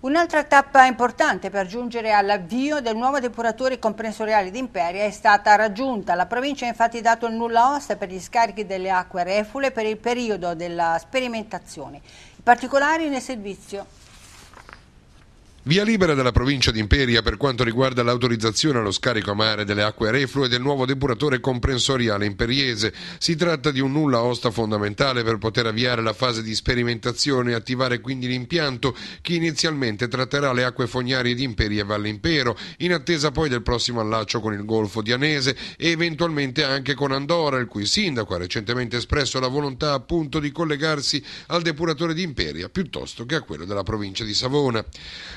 Un'altra tappa importante per giungere all'avvio del nuovo depuratore comprensoriale di Imperia è stata raggiunta. La provincia ha infatti dato il nulla osta per gli scarichi delle acque refule per il periodo della sperimentazione, i particolari nel servizio Via libera della provincia di Imperia per quanto riguarda l'autorizzazione allo scarico a mare delle acque reflue del nuovo depuratore comprensoriale imperiese. Si tratta di un nulla osta fondamentale per poter avviare la fase di sperimentazione e attivare quindi l'impianto che inizialmente tratterà le acque fognarie di Imperia e Valle Impero, in attesa poi del prossimo allaccio con il Golfo di Anese e eventualmente anche con Andorra, il cui sindaco ha recentemente espresso la volontà appunto di collegarsi al depuratore di Imperia piuttosto che a quello della provincia di Savona.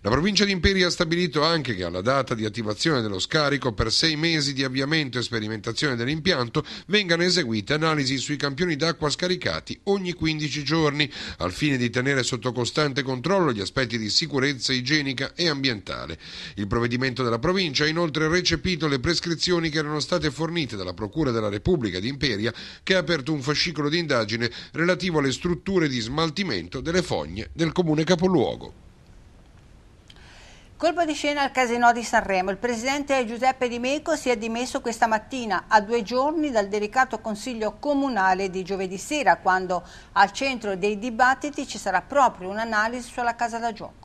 La provincia di Imperia ha stabilito anche che alla data di attivazione dello scarico per sei mesi di avviamento e sperimentazione dell'impianto vengano eseguite analisi sui campioni d'acqua scaricati ogni 15 giorni al fine di tenere sotto costante controllo gli aspetti di sicurezza igienica e ambientale. Il provvedimento della provincia ha inoltre recepito le prescrizioni che erano state fornite dalla Procura della Repubblica di Imperia che ha aperto un fascicolo di indagine relativo alle strutture di smaltimento delle fogne del comune capoluogo. Colpo di scena al Casinò di Sanremo. Il presidente Giuseppe Di Meco si è dimesso questa mattina a due giorni dal delicato consiglio comunale di giovedì sera, quando al centro dei dibattiti ci sarà proprio un'analisi sulla casa da gioco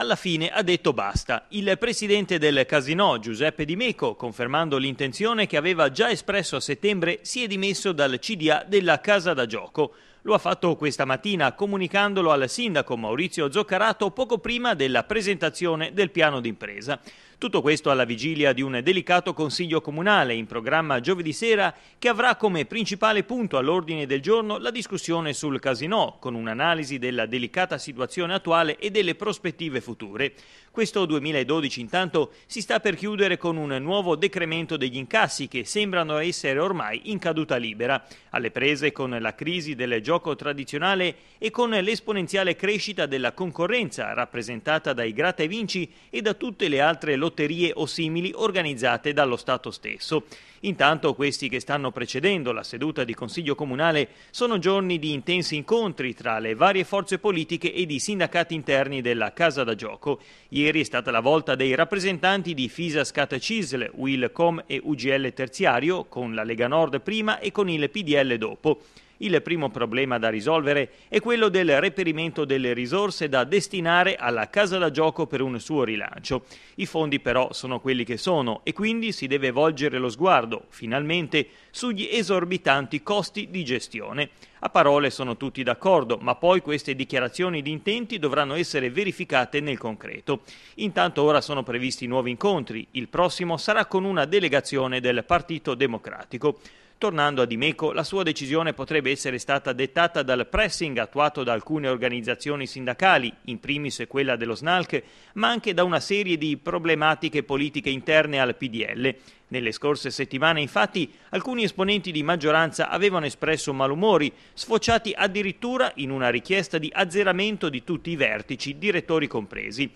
alla fine ha detto basta. Il presidente del casino, Giuseppe Di Meco, confermando l'intenzione che aveva già espresso a settembre, si è dimesso dal CDA della casa da gioco. Lo ha fatto questa mattina comunicandolo al sindaco Maurizio Zoccarato poco prima della presentazione del piano d'impresa. Tutto questo alla vigilia di un delicato consiglio comunale in programma giovedì sera che avrà come principale punto all'ordine del giorno la discussione sul casino, con un'analisi della delicata situazione attuale e delle prospettive future. Questo 2012 intanto si sta per chiudere con un nuovo decremento degli incassi che sembrano essere ormai in caduta libera, alle prese con la crisi del gioco tradizionale e con l'esponenziale crescita della concorrenza rappresentata dai Grata e vinci e da tutte le altre lotte lotterie o simili organizzate dallo Stato stesso. Intanto questi che stanno precedendo la seduta di Consiglio Comunale sono giorni di intensi incontri tra le varie forze politiche ed i sindacati interni della Casa da Gioco. Ieri è stata la volta dei rappresentanti di Fisa Scata Cisl, Will Com e UGL Terziario, con la Lega Nord prima e con il PDL dopo. Il primo problema da risolvere è quello del reperimento delle risorse da destinare alla casa da gioco per un suo rilancio. I fondi però sono quelli che sono e quindi si deve volgere lo sguardo, finalmente, sugli esorbitanti costi di gestione. A parole sono tutti d'accordo, ma poi queste dichiarazioni di intenti dovranno essere verificate nel concreto. Intanto ora sono previsti nuovi incontri, il prossimo sarà con una delegazione del Partito Democratico. Tornando a Dimeco, la sua decisione potrebbe essere stata dettata dal pressing attuato da alcune organizzazioni sindacali, in primis quella dello SNALC, ma anche da una serie di problematiche politiche interne al PDL. Nelle scorse settimane, infatti, alcuni esponenti di maggioranza avevano espresso malumori, sfociati addirittura in una richiesta di azzeramento di tutti i vertici, direttori compresi.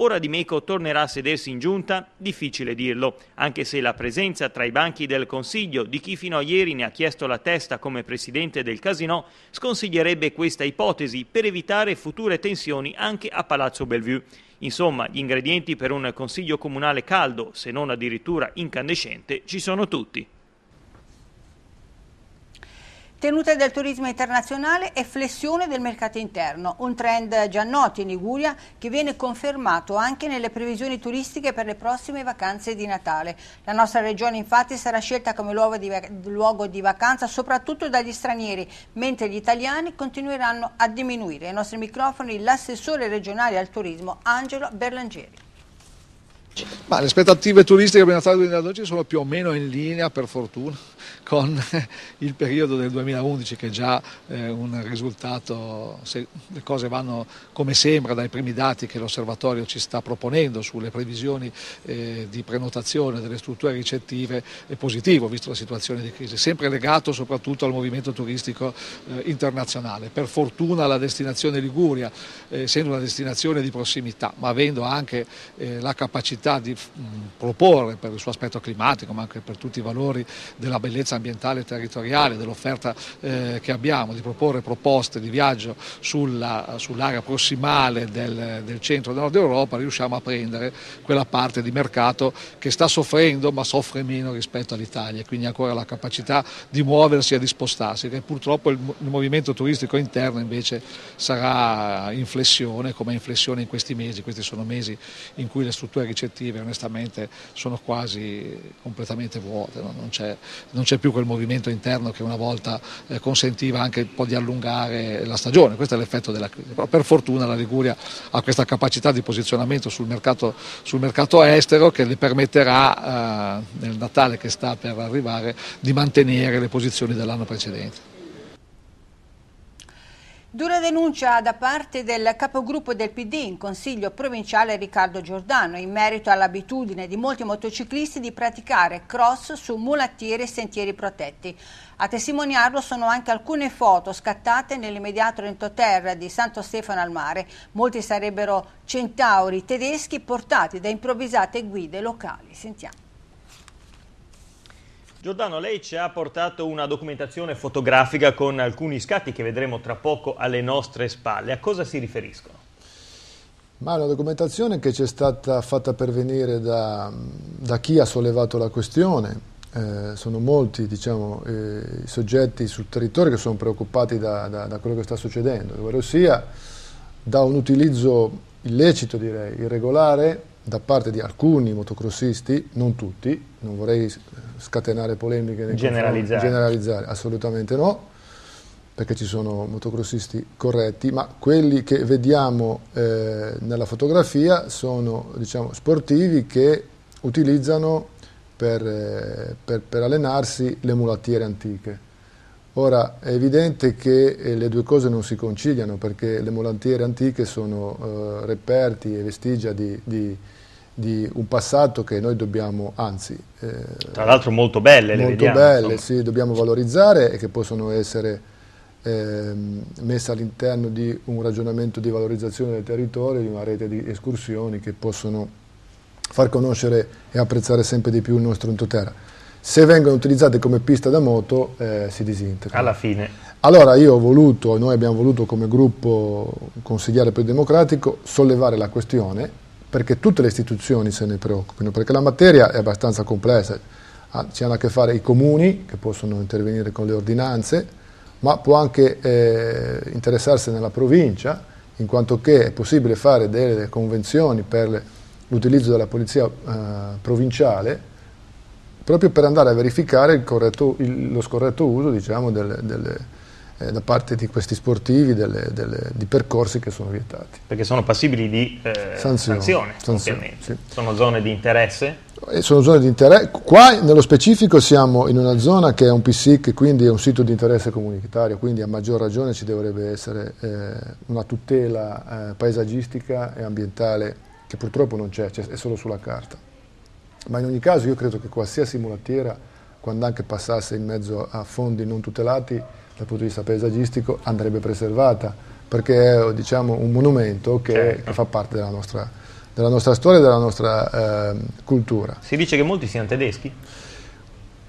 Ora Di Meco tornerà a sedersi in giunta? Difficile dirlo, anche se la presenza tra i banchi del Consiglio di chi fino a ieri ne ha chiesto la testa come presidente del Casinò sconsiglierebbe questa ipotesi per evitare future tensioni anche a Palazzo Bellevue. Insomma, gli ingredienti per un consiglio comunale caldo, se non addirittura incandescente, ci sono tutti. Tenuta del turismo internazionale e flessione del mercato interno, un trend già noto in Liguria che viene confermato anche nelle previsioni turistiche per le prossime vacanze di Natale. La nostra regione infatti sarà scelta come luogo di, luogo di vacanza soprattutto dagli stranieri, mentre gli italiani continueranno a diminuire. Ai nostri microfoni l'assessore regionale al turismo Angelo Berlangieri. Ma le aspettative turistiche per Natale 2012 sono più o meno in linea per fortuna con il periodo del 2011 che è già eh, un risultato, se le cose vanno come sembra dai primi dati che l'osservatorio ci sta proponendo sulle previsioni eh, di prenotazione delle strutture ricettive, è positivo visto la situazione di crisi, sempre legato soprattutto al movimento turistico eh, internazionale. Per fortuna la destinazione Liguria, essendo una destinazione di prossimità, ma avendo anche la capacità di proporre per il suo aspetto climatico, ma anche per tutti i valori della bellezza, bellezza ambientale e territoriale, dell'offerta eh, che abbiamo, di proporre proposte di viaggio sull'area sull prossimale del, del centro del nord Europa, riusciamo a prendere quella parte di mercato che sta soffrendo ma soffre meno rispetto all'Italia, quindi ancora la capacità di muoversi e di spostarsi, che purtroppo il, il movimento turistico interno invece sarà in flessione, come in flessione in questi mesi, questi sono mesi in cui le strutture ricettive onestamente sono quasi completamente vuote, no? non c'è c'è più quel movimento interno che una volta eh, consentiva anche un po' di allungare la stagione, questo è l'effetto della crisi. Però per fortuna la Liguria ha questa capacità di posizionamento sul mercato, sul mercato estero che le permetterà eh, nel Natale che sta per arrivare di mantenere le posizioni dell'anno precedente. Dura denuncia da parte del capogruppo del PD in consiglio provinciale Riccardo Giordano in merito all'abitudine di molti motociclisti di praticare cross su mulattieri e sentieri protetti. A testimoniarlo sono anche alcune foto scattate nell'immediato rentoterra di Santo Stefano al mare. Molti sarebbero centauri tedeschi portati da improvvisate guide locali. Sentiamo. Giordano, lei ci ha portato una documentazione fotografica con alcuni scatti che vedremo tra poco alle nostre spalle. A cosa si riferiscono? Ma la documentazione che ci è stata fatta pervenire da, da chi ha sollevato la questione, eh, sono molti diciamo, eh, i soggetti sul territorio che sono preoccupati da, da, da quello che sta succedendo, ovvero sia da un utilizzo illecito, direi, irregolare da parte di alcuni motocrossisti, non tutti, non vorrei scatenare polemiche. Generalizzare. Generalizzare, assolutamente no, perché ci sono motocrossisti corretti, ma quelli che vediamo eh, nella fotografia sono diciamo, sportivi che utilizzano per, eh, per, per allenarsi le mulattiere antiche. Ora è evidente che eh, le due cose non si conciliano perché le mulattiere antiche sono eh, reperti e vestigia di, di, di un passato che noi dobbiamo, anzi... Eh, Tra l'altro molto belle molto le vediamo. Molto belle, insomma. sì, dobbiamo valorizzare e che possono essere eh, messe all'interno di un ragionamento di valorizzazione del territorio, di una rete di escursioni che possono far conoscere e apprezzare sempre di più il nostro entoterra. Se vengono utilizzate come pista da moto eh, si disintegra. Alla fine. Allora io ho voluto, noi abbiamo voluto come gruppo consigliere per democratico sollevare la questione perché tutte le istituzioni se ne preoccupino, perché la materia è abbastanza complessa, ah, ci hanno a che fare i comuni che possono intervenire con le ordinanze, ma può anche eh, interessarsi nella provincia, in quanto che è possibile fare delle convenzioni per l'utilizzo della polizia eh, provinciale, proprio per andare a verificare corretto, il, lo scorretto uso diciamo, delle, delle eh, da parte di questi sportivi delle, delle, di percorsi che sono vietati. Perché sono passibili di eh, sanzione, sanzione, sanzione sì. Sono zone di interesse? E sono zone di interesse. Qua nello specifico siamo in una zona che è un PSIC, quindi è un sito di interesse comunitario, quindi a maggior ragione ci dovrebbe essere eh, una tutela eh, paesaggistica e ambientale che purtroppo non c'è, c'è, è solo sulla carta. Ma in ogni caso io credo che qualsiasi mulattiera, quando anche passasse in mezzo a fondi non tutelati, dal punto di vista paesaggistico andrebbe preservata perché è diciamo, un monumento che, certo. che, fa parte della nostra, della nostra storia e della nostra eh, cultura. Si dice che molti siano tedeschi?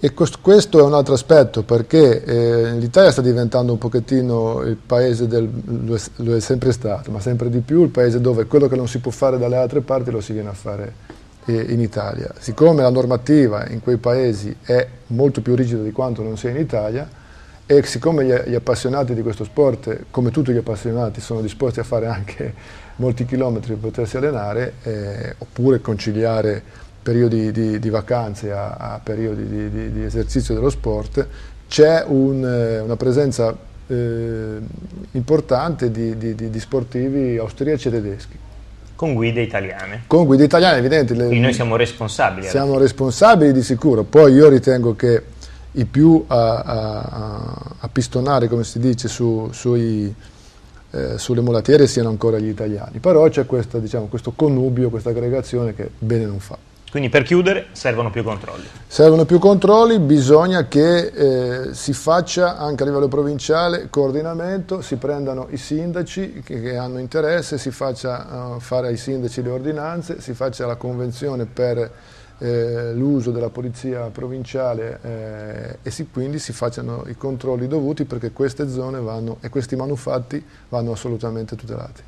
E questo è un altro aspetto perché eh, l'Italia sta diventando un pochettino il paese del, lo è, lo è, sempre stato, ma sempre di più il paese dove quello che non si può fare dalle altre parti lo si viene a fare eh, in Italia. Siccome la normativa in quei paesi è molto più rigida di quanto non sia in Italia, e siccome gli, gli appassionati di questo sport, come tutti gli appassionati, sono disposti a fare anche molti chilometri per potersi allenare, eh, oppure conciliare periodi di, di vacanze a, a periodi di, di, esercizio dello sport, c'è un, eh, una presenza eh, importante di, di sportivi austriaci e tedeschi. Con guide italiane. Con guide italiane, evidente. Quindi noi siamo responsabili. Siamo responsabili di sicuro. Poi io ritengo che i più a, a, a, pistonare, come si dice, su, sui, eh, sulle molatiere siano ancora gli italiani. Però c'è questa, diciamo, questo connubio, questa aggregazione che bene non fa. Quindi per chiudere servono più controlli. Servono più controlli, bisogna che eh, si faccia anche a livello provinciale coordinamento, si prendano i sindaci che, che hanno interesse, si faccia uh, fare ai sindaci le ordinanze, si faccia la convenzione per eh, l'uso della polizia provinciale eh, e si, quindi si facciano i controlli dovuti perché queste zone vanno, e questi manufatti vanno assolutamente tutelati.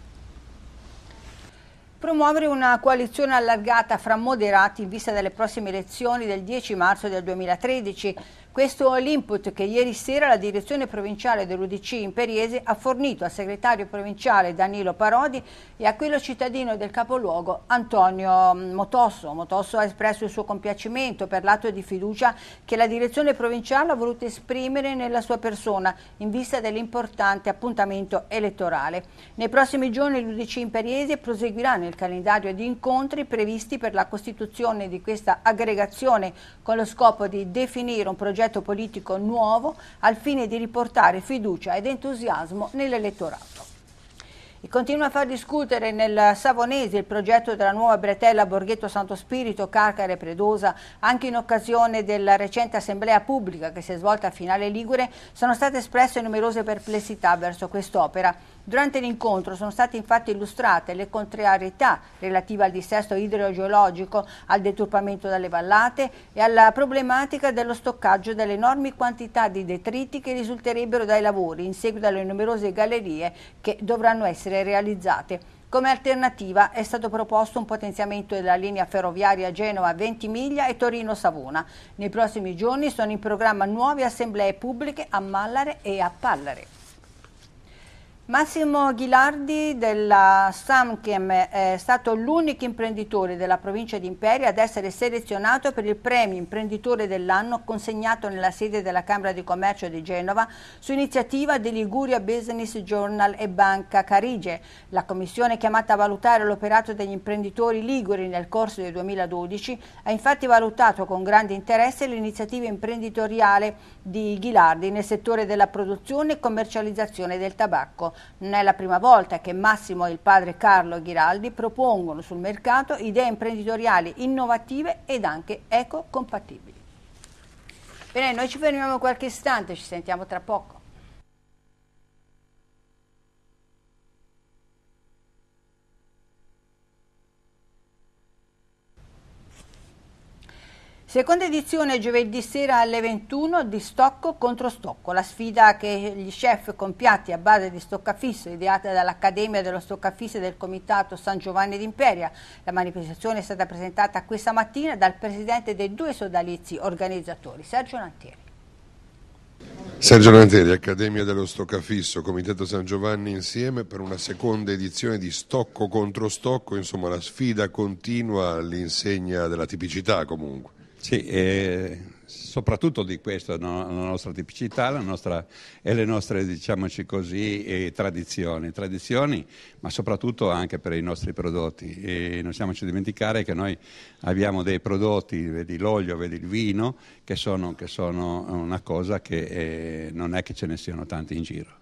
Promuovere una coalizione allargata fra moderati in vista delle prossime elezioni del 10 marzo del 2013 questo è l'input che ieri sera la direzione provinciale dell'Udc Imperiese ha fornito al segretario provinciale Danilo Parodi e a quello cittadino del capoluogo Antonio Motosso. Motosso ha espresso il suo compiacimento per l'atto di fiducia che la direzione provinciale ha voluto esprimere nella sua persona in vista dell'importante appuntamento elettorale. Nei prossimi giorni l'Udc Imperiese proseguirà nel calendario di incontri previsti per la costituzione di questa aggregazione con lo scopo di definire un progetto progetto politico nuovo al fine di riportare fiducia ed entusiasmo nell'elettorato. E continua a far discutere nel Savonese il progetto della nuova bretella Borghetto Santo Spirito, Carcare e Predosa. Anche in occasione della recente assemblea pubblica che si è svolta a Finale Ligure sono state espresse numerose perplessità verso quest'opera Durante l'incontro sono state infatti illustrate le contrarietà relative al dissesto idrogeologico, al deturpamento dalle vallate e alla problematica dello stoccaggio delle enormi quantità di detriti che risulterebbero dai lavori in seguito alle numerose gallerie che dovranno essere realizzate. Come alternativa è stato proposto un potenziamento della linea ferroviaria Genova-Ventimiglia e Torino-Savona. Nei prossimi giorni sono in programma nuove assemblee pubbliche a Mallare e a Pallare. Massimo Ghilardi della Samchem è stato l'unico imprenditore della provincia di Imperia ad essere selezionato per il premio imprenditore dell'anno consegnato nella sede della Camera di Commercio di Genova su iniziativa di Liguria Business Journal e Banca Carige. La commissione chiamata a valutare l'operato degli imprenditori liguri nel corso del 2012 ha infatti valutato con grande interesse l'iniziativa imprenditoriale di Ghilardi nel settore della produzione e commercializzazione del tabacco non è la prima volta che Massimo e il padre Carlo Ghiraldi propongono sul mercato idee imprenditoriali innovative ed anche ecocompatibili. Bene, noi ci fermiamo qualche istante, ci sentiamo tra poco. Seconda edizione giovedì sera alle 21 di Stocco contro Stocco, la sfida che gli chef con a base di stoccafisso ideata dall'Accademia dello Stoccafisso e del Comitato San Giovanni d'Imperia. La manifestazione è stata presentata questa mattina dal presidente dei due sodalizi organizzatori, Sergio Lantieri. Sergio Lantieri, Accademia dello Stoccafisso, Comitato San Giovanni insieme per una seconda edizione di Stocco contro Stocco, insomma la sfida continua all'insegna della tipicità comunque. Sì, eh, soprattutto di questo, no? la nostra tipicità la nostra, e le nostre, diciamoci così, eh, tradizioni. Tradizioni, ma soprattutto anche per i nostri prodotti. E non stiamoci dimenticare che noi abbiamo dei prodotti, vedi l'olio, vedi il vino, che sono, che sono una cosa che eh, non è che ce ne siano tanti in giro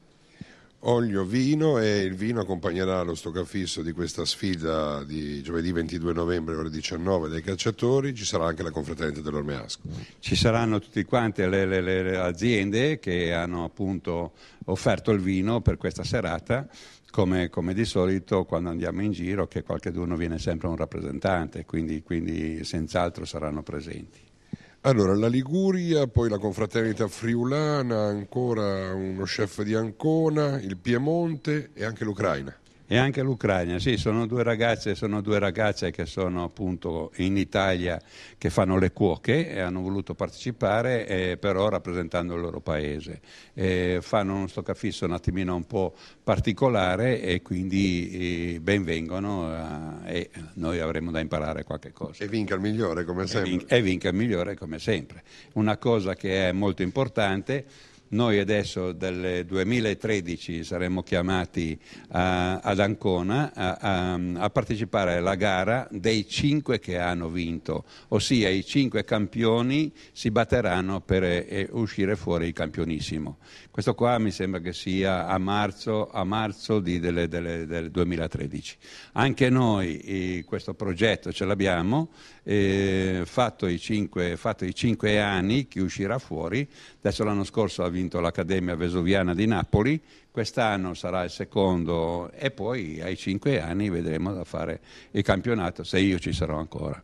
olio vino e il vino accompagnerà lo stoccafisso di questa sfida di giovedì 22 novembre ore 19 dei cacciatori ci sarà anche la confraternita dell'Ormeasco. Ci saranno tutte quante le, le, le, aziende che hanno appunto offerto il vino per questa serata, come, come di solito quando andiamo in giro che qualcuno viene sempre un rappresentante, quindi, quindi senz'altro saranno presenti. Allora, la Liguria, poi la confraternita friulana, ancora uno chef di Ancona, il Piemonte e anche l'Ucraina e anche l'Ucraina. Sì, sono due ragazze, sono due ragazze che sono appunto in Italia che fanno le cuoche e hanno voluto partecipare eh, però rappresentando il loro paese. Eh, fanno uno stoccafisso un attimino un po' particolare e quindi eh, benvengono eh, e noi avremo da imparare qualche cosa. E vinca il migliore come sempre. E, vin- e vinca il migliore come sempre. Una cosa che è molto importante noi adesso dal 2013 saremo chiamati a, ad Ancona a, a, a, partecipare alla gara dei cinque che hanno vinto, ossia i cinque campioni si batteranno per eh, eh uscire fuori campionissimo. Questo qua mi sembra che sia a marzo, marzo di, delle, delle, del 2013. Anche noi eh, questo progetto ce l'abbiamo, eh, fatto, i cinque, fatto i cinque anni, chi uscirà fuori, adesso l'anno scorso ha vinto vinto l'Accademia Vesuviana di Napoli, quest'anno sarà il secondo e poi ai cinque anni vedremo da fare il campionato, se io ci sarò ancora.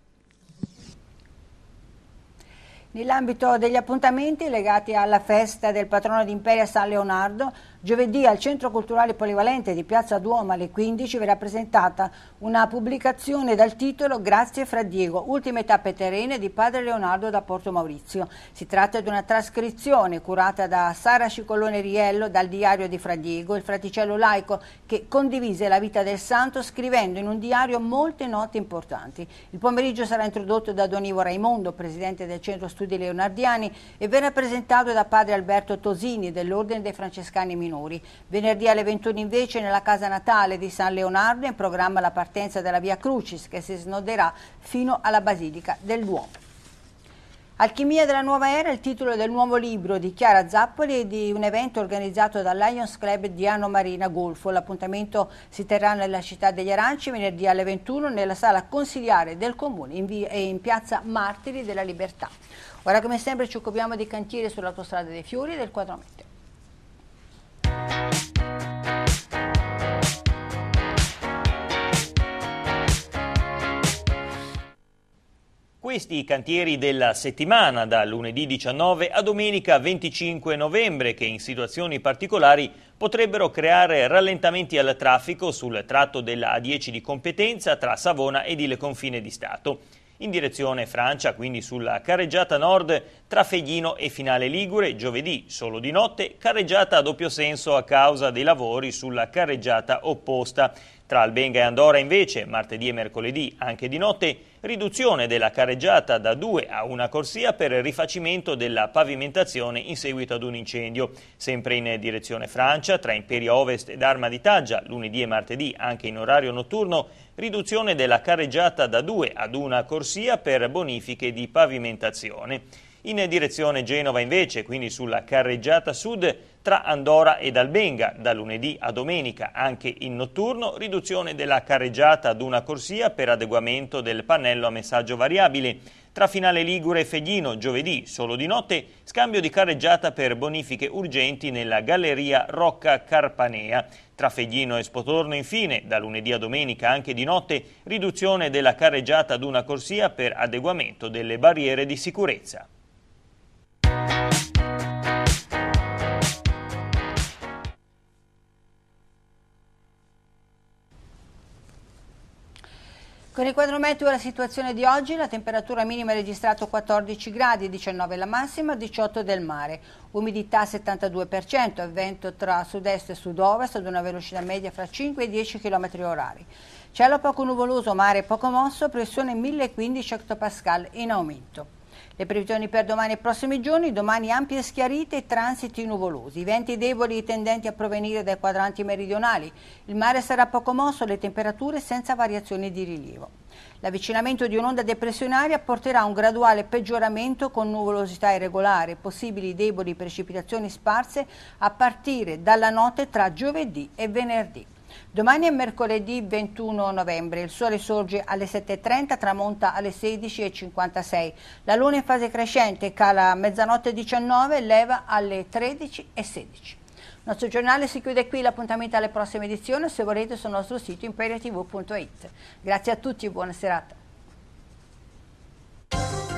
Nell'ambito degli appuntamenti legati alla festa del patrono di Imperia San Leonardo, Giovedì al Centro Culturale Polivalente di Piazza Duomo alle 15 verrà presentata una pubblicazione dal titolo Grazie fra Diego, ultime tappe terrene di padre Leonardo da Porto Maurizio. Si tratta di una trascrizione curata da Sara Cicolone Riello dal diario di Fra Diego, il fraticello laico che condivise la vita del santo scrivendo in un diario molte note importanti. Il pomeriggio sarà introdotto da Don Ivo Raimondo, presidente del Centro Studi Leonardiani, e verrà presentato da padre Alberto Tosini dell'Ordine dei Francescani Minori minori. Venerdì alle 21 invece nella casa natale di San Leonardo è in programma la partenza della via Crucis che si snoderà fino alla Basilica del Duomo. Alchimia della nuova era è il titolo del nuovo libro di Chiara Zappoli e di un evento organizzato dal Lions Club di Anno Marina Golfo. L'appuntamento si terrà nella città degli Aranci venerdì alle 21 nella sala consiliare del comune in, via, in piazza Martiri della Libertà. Ora come sempre ci occupiamo di cantiere sull'autostrada dei Fiori del 4 questi i cantieri della settimana, da lunedì 19 a domenica 25 novembre, che in situazioni particolari potrebbero creare rallentamenti al traffico sul tratto della A10 di competenza tra Savona ed il confine di Stato. In direzione Francia, quindi sulla carreggiata nord tra Feghino e Finale Ligure, giovedì solo di notte, carreggiata a doppio senso a causa dei lavori sulla carreggiata opposta. Tra Albenga e Andorra invece, martedì e mercoledì anche di notte, riduzione della carreggiata da due a una corsia per rifacimento della pavimentazione in seguito ad un incendio. Sempre in direzione Francia, tra Imperia Ovest ed Arma di Taggia, lunedì e martedì anche in orario notturno, riduzione della carreggiata da due ad una corsia per bonifiche di pavimentazione. In direzione Genova invece, quindi sulla carreggiata sud, tra Andorra ed Albenga, da lunedì a domenica, anche in notturno, riduzione della carreggiata ad una corsia per adeguamento del pannello a messaggio variabile, tra Finale Ligure e Feghino, giovedì, solo di notte, scambio di carreggiata per bonifiche urgenti nella Galleria Rocca Carpanea. Tra Feghino e Spotorno, infine, da lunedì a domenica anche di notte, riduzione della carreggiata ad una corsia per adeguamento delle barriere di sicurezza. Con il quadro meteo la situazione di oggi, la temperatura minima è registrato 14 gradi, 19 la massima, 18 del mare, umidità 72%, vento tra sud-est e sud-ovest ad una velocità media fra 5 e 10 km orari. Cielo poco nuvoloso, mare poco mosso, pressione 1015 hPa in aumento. Le previsioni per domani e prossimi giorni, domani ampie schiarite e transiti nuvolosi, venti deboli tendenti a provenire dai quadranti meridionali, il mare sarà poco mosso, le temperature senza variazioni di rilievo. L'avvicinamento di un'onda depressionaria porterà a un graduale peggioramento con nuvolosità irregolare, possibili deboli precipitazioni sparse a partire dalla notte tra giovedì e venerdì. Domani è mercoledì 21 novembre, il sole sorge alle 7.30, tramonta alle 16.56. La luna in fase crescente cala a mezzanotte 19 e leva alle 13.16. Il nostro giornale si chiude qui, l'appuntamento alle prossime edizioni, se volete sul nostro sito imperiatv.it. Grazie a tutti e buona serata.